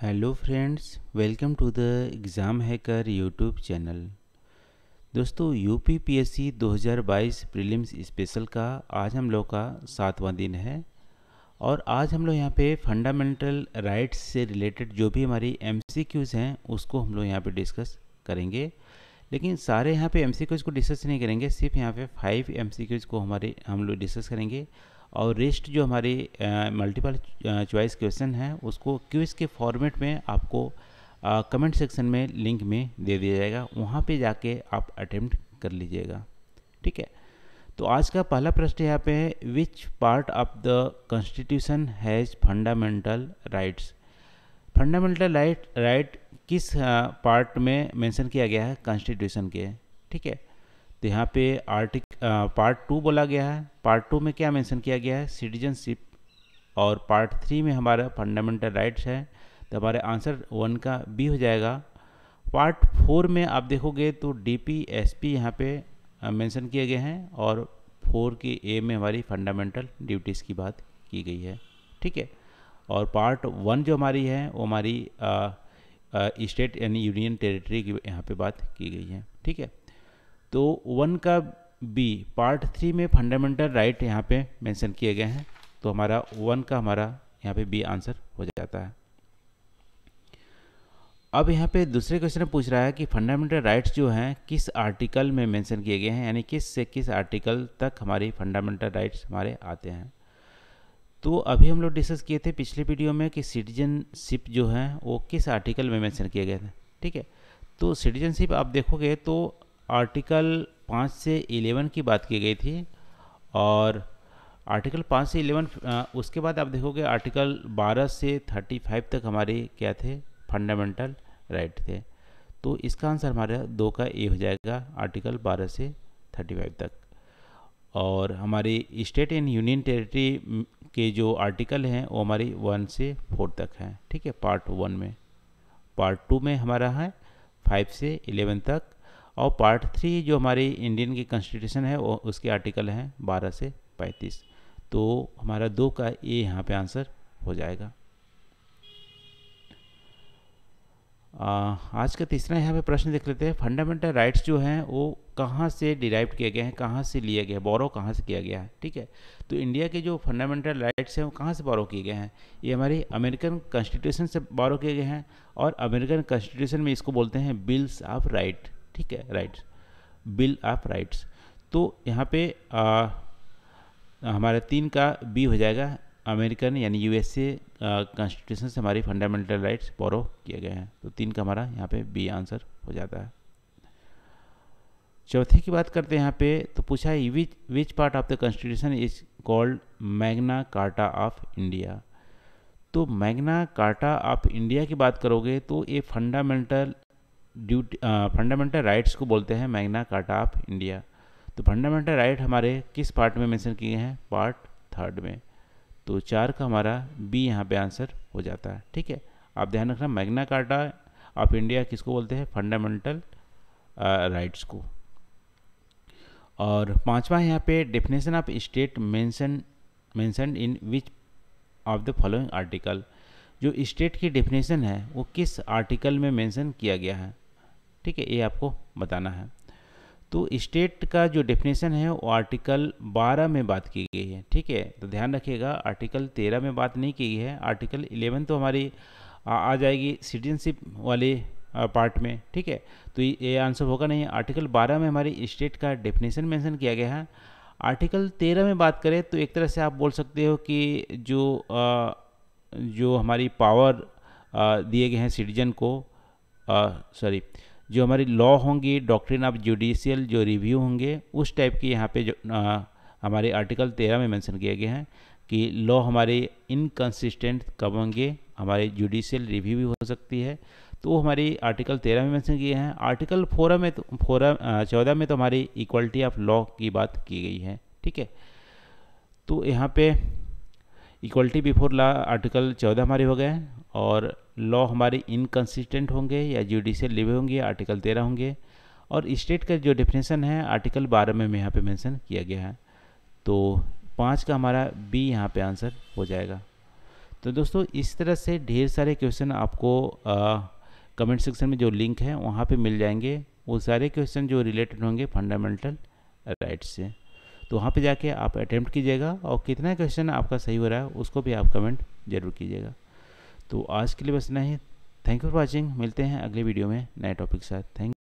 hello friends welcome to the exam hacker YouTube channel दोस्तों U P P S C दो हज़ार बाईस prelims special का आज हम लोग का सातवां दिन है और आज हम लोग यहाँ पे फंडामेंटल राइट्स से रिलेटेड जो भी हमारी एम सी क्यूज़ हैं उसको हम लोग यहाँ पे डिस्कस करेंगे लेकिन सारे यहाँ पे एम सी क्यूज़ को डिस्कस नहीं करेंगे सिर्फ यहाँ पे फाइव एम सी क्यूज़ को हमारे हम लोग डिस्कस करेंगे और रेस्ट जो हमारे मल्टीपल चॉइस क्वेश्चन हैं उसको क्विज के फॉर्मेट में आपको कमेंट सेक्शन में लिंक में दे दिया जाएगा वहाँ पे जाके आप अटेम्प्ट कर लीजिएगा ठीक है तो आज का पहला प्रश्न यहाँ पे है which part of the constitution has fundamental rights fundamental right right किस पार्ट में मेंशन किया गया है कॉन्स्टिट्यूशन के ठीक है तो यहाँ पे आर्टिक पार्ट टू बोला गया है पार्ट टू में क्या मेंशन किया गया है सिटीजनशिप और पार्ट थ्री में हमारा फंडामेंटल राइट्स है तो हमारे आंसर वन का बी हो जाएगा पार्ट फोर में आप देखोगे तो डी पी एस पी यहाँ पर मैंसन किए गए हैं और फोर के ए में हमारी फंडामेंटल ड्यूटीज़ की बात की गई है ठीक है और पार्ट वन जो हमारी है वो हमारी स्टेट यानी यूनियन टेरिटरी की यहाँ पे बात की गई है ठीक है तो वन का बी पार्ट थ्री में फंडामेंटल राइट यहाँ पे मेंशन किए गए हैं तो हमारा वन का हमारा यहाँ पे बी आंसर हो जाता है अब यहाँ पे दूसरे क्वेश्चन पूछ रहा है कि फंडामेंटल राइट्स जो हैं किस आर्टिकल में मेंशन किए गए हैं यानी किस से किस आर्टिकल तक हमारी फंडामेंटल राइट्स हमारे आते हैं तो अभी हम लोग डिस्कस किए थे पिछले वीडियो में कि सिटीजनशिप जो है वो किस आर्टिकल में मैंशन किए गए थे ठीक है तो सिटीजनशिप आप देखोगे तो आर्टिकल पाँच से इलेवन की बात की गई थी और आर्टिकल पाँच से इलेवन उसके बाद आप देखोगे आर्टिकल बारह से थर्टी फाइव तक हमारे क्या थे फंडामेंटल राइट थे तो इसका आंसर हमारा दो का ए हो जाएगा आर्टिकल बारह से थर्टी फाइव तक और हमारी स्टेट एंड यूनियन टेरिटरी के जो आर्टिकल हैं वो हमारी वन से फोर तक हैं ठीक है पार्ट वन में पार्ट टू में हमारा है फाइव से इलेवन तक और पार्ट थ्री जो हमारी इंडियन की कॉन्स्टिट्यूशन है वो उसके आर्टिकल हैं बारह से पैंतीस तो हमारा दो का ए यहाँ पे आंसर हो जाएगा आ, आज का तीसरा यहाँ पे प्रश्न देख लेते हैं फंडामेंटल राइट्स जो हैं वो कहाँ से डिराइव किए गए हैं कहाँ से लिए गए हैं बोरो कहाँ से किया गया है ठीक है तो इंडिया के जो फंडामेंटल राइट्स हैं वो कहाँ से बोरो किए गए हैं ये हमारे अमेरिकन कॉन्स्टिट्यूशन से बोरो किए गए हैं और अमेरिकन कॉन्स्टिट्यूशन में इसको बोलते हैं बिल्स ऑफ राइट ठीक है राइट्स बिल ऑफ राइट्स तो यहाँ पे आ, हमारे तीन का बी हो जाएगा अमेरिकन यानी यूएसए कॉन्स्टिट्यूशन से हमारी फंडामेंटल राइट्स बोरो किए गए हैं तो तीन का हमारा यहाँ पे बी आंसर हो जाता है चौथे की बात करते हैं यहाँ पे तो पूछा है which which part of the constitution is called Magna Carta of India तो मैग्ना कार्टा ऑफ इंडिया की बात करोगे तो ये फंडामेंटल ड्यूटी फंडामेंटल राइट्स को बोलते हैं मैग्ना कार्टा ऑफ इंडिया तो फंडामेंटल राइट हमारे किस पार्ट में मेंशन किए हैं पार्ट थर्ड में तो चार का हमारा बी यहाँ पे आंसर हो जाता है ठीक है आप ध्यान रखना मैग्ना कार्टा ऑफ इंडिया किसको बोलते हैं फंडामेंटल राइट्स को और पांचवा यहाँ पे definition of state mention mention in which of the following article जो स्टेट की डेफिनेशन है वो किस आर्टिकल में मेंशन किया गया है ठीक है ये आपको बताना है तो स्टेट का जो डेफिनेशन है वो आर्टिकल 12 में बात की गई है ठीक है तो ध्यान रखिएगा आर्टिकल 13 में बात नहीं की गई है आर्टिकल 11 तो हमारी आ, आ जाएगी सिटीजनशिप वाले पार्ट में ठीक है तो ये आंसर होगा नहीं आर्टिकल 12 में हमारी स्टेट का डेफिनेशन मेंशन किया गया है आर्टिकल 13 में बात करें तो एक तरह से आप बोल सकते हो कि जो आ, जो हमारी पावर दिए गए हैं सिटीजन को सॉरी जो हमारी लॉ होंगी डॉक्ट्रिन ऑफ जुडिशियल जो रिव्यू होंगे उस टाइप की यहाँ पे जो आ, हमारे आर्टिकल तेरह में मेंशन किया गया है कि लॉ हमारे इनकन्सिस्टेंट कब होंगे हमारे जुडिशियल रिव्यू भी हो सकती है तो वो हमारी आर्टिकल तेरह में मेंशन किए हैं आर्टिकल फोर में तो फोर चौदह में तो हमारी इक्वलिटी ऑफ लॉ की बात की गई है ठीक है तो यहाँ पे इक्वलिटी बिफोर लॉ आर्टिकल चौदह हमारे हो गए और लॉ हमारे इनकन्सिस्टेंट होंगे या जुडिशियल लिवे होंगे आर्टिकल तेरह होंगे और स्टेट का जो डिफिनेशन है आर्टिकल बारह में यहाँ पे मेंशन किया गया है तो पाँच का हमारा बी यहाँ पे आंसर हो जाएगा तो दोस्तों इस तरह से ढेर सारे क्वेश्चन आपको आ, कमेंट सेक्शन में जो लिंक है वहाँ पर मिल जाएंगे वो सारे क्वेश्चन जो रिलेटेड होंगे फंडामेंटल राइट से तो वहाँ पे जाके आप अटैम्प्ट कीजिएगा और कितना क्वेश्चन आपका सही हो रहा है उसको भी आप कमेंट जरूर कीजिएगा तो आज के लिए बस इतना ही थैंक यू फॉर वॉचिंग मिलते हैं अगले वीडियो में नए टॉपिक के साथ थैंक